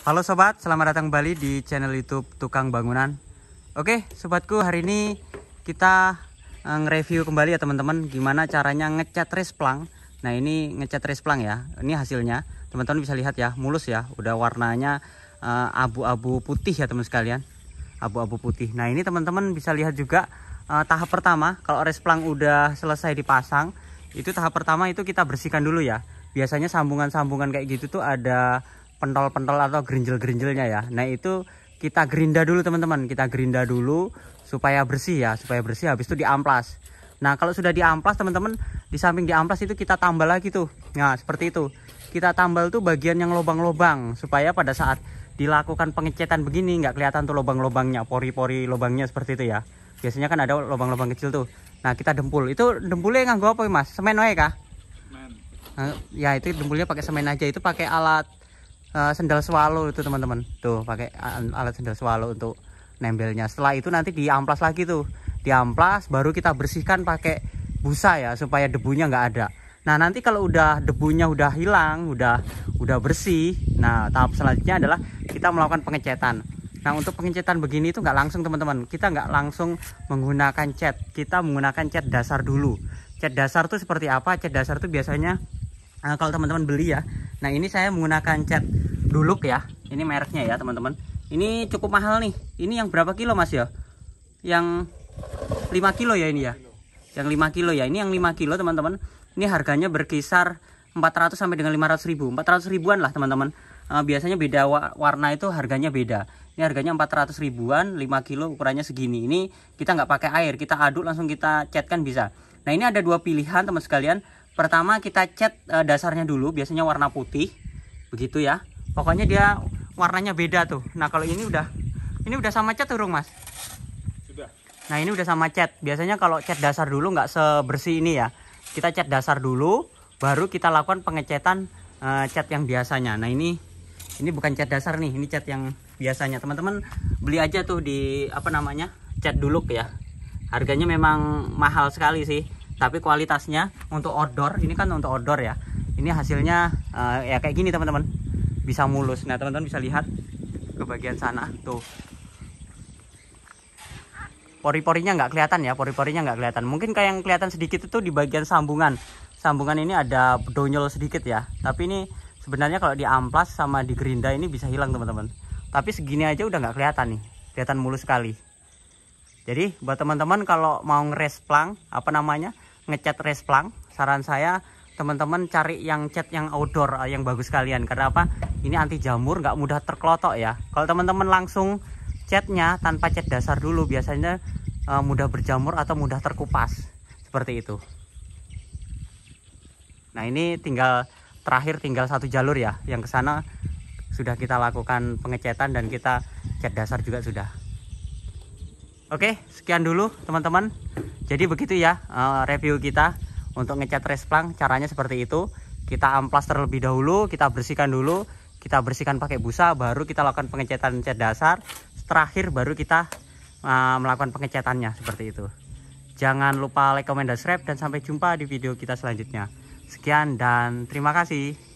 Halo sobat, selamat datang kembali di channel YouTube Tukang Bangunan. Oke, sobatku, hari ini kita eh, nge-review kembali ya teman-teman gimana caranya ngecat resplang. Nah, ini ngecat resplang ya. Ini hasilnya. Teman-teman bisa lihat ya, mulus ya. Udah warnanya eh, abu-abu uh, putih ya teman sekalian. Abu-abu putih. Nah, ini teman-teman bisa lihat juga uh, tahap pertama kalau resplang udah selesai dipasang, itu tahap pertama itu kita bersihkan dulu ya. Biasanya sambungan-sambungan kayak gitu tuh ada pentol-pentol atau gerinjel-gerinjelnya ya. Nah, itu kita gerinda dulu teman-teman. Kita gerinda dulu supaya bersih ya, supaya bersih habis itu diamplas. Nah, kalau sudah diamplas teman-teman, di samping diamplas itu kita tambal lagi tuh. Nah, seperti itu. Kita tambal tuh bagian yang lobang-lobang supaya pada saat dilakukan pengecetan begini nggak kelihatan tuh lobang-lobangnya, pori-pori lobangnya seperti itu ya. Biasanya kan ada lobang-lobang kecil tuh. Nah, kita dempul. Itu dempulnya nggak nganggo apa, Mas? Semen wae kah? Semen. Eh, ya itu dempulnya pakai semen aja. Itu pakai alat uh, sendal swallow itu teman-teman tuh pakai alat sendal swallow untuk nembelnya setelah itu nanti diamplas lagi tuh diamplas baru kita bersihkan pakai busa ya supaya debunya nggak ada nah nanti kalau udah debunya udah hilang udah udah bersih nah tahap selanjutnya adalah kita melakukan pengecetan nah untuk pengecetan begini itu nggak langsung teman-teman kita nggak langsung menggunakan cat kita menggunakan cat dasar dulu cat dasar tuh seperti apa cat dasar tuh biasanya eh, kalau teman-teman beli ya, Nah ini saya menggunakan cat duluk ya. Ini mereknya ya teman-teman. Ini cukup mahal nih. Ini yang berapa kilo mas ya? Yang 5 kilo ya ini ya. Yang 5 kilo ya. Ini yang 5 kilo teman-teman. Ini harganya berkisar 400 sampai dengan 500 ribu 400 ribuan lah teman-teman eh, biasanya beda warna itu harganya beda ini harganya 400 ribuan 5 kilo ukurannya segini ini kita nggak pakai air kita aduk langsung kita catkan bisa nah ini ada dua pilihan teman sekalian pertama kita cat uh, dasarnya dulu biasanya warna putih begitu ya pokoknya dia warnanya beda tuh nah kalau ini udah ini udah sama cat turun mas sudah nah ini udah sama cat biasanya kalau cat dasar dulu nggak sebersih ini ya kita cat dasar dulu baru kita lakukan pengecetan uh, cat yang biasanya nah ini ini bukan cat dasar nih ini cat yang biasanya teman-teman beli aja tuh di apa namanya cat dulu ya harganya memang mahal sekali sih tapi kualitasnya untuk odor ini kan untuk odor ya ini hasilnya uh, ya kayak gini teman-teman bisa mulus nah teman-teman bisa lihat ke bagian sana tuh pori-porinya nggak kelihatan ya pori-porinya nggak kelihatan mungkin kayak yang kelihatan sedikit itu di bagian sambungan sambungan ini ada donyol sedikit ya tapi ini sebenarnya kalau di amplas sama di gerinda ini bisa hilang teman-teman tapi segini aja udah nggak kelihatan nih kelihatan mulus sekali jadi buat teman-teman kalau mau ngeres plang apa namanya ngecat resplang saran saya teman-teman cari yang cat yang outdoor eh, yang bagus kalian karena apa ini anti jamur nggak mudah terkelotok ya kalau teman-teman langsung catnya tanpa cat dasar dulu biasanya uh, mudah berjamur atau mudah terkupas seperti itu nah ini tinggal terakhir tinggal satu jalur ya yang ke sana sudah kita lakukan pengecatan dan kita cat dasar juga sudah oke sekian dulu teman-teman jadi begitu ya eh, review kita untuk ngecat resplang caranya seperti itu. Kita amplas terlebih dahulu, kita bersihkan dulu, kita bersihkan pakai busa baru kita lakukan pengecatan cat dasar. Terakhir baru kita eh, melakukan pengecatannya seperti itu. Jangan lupa like, comment, dan subscribe dan sampai jumpa di video kita selanjutnya. Sekian dan terima kasih.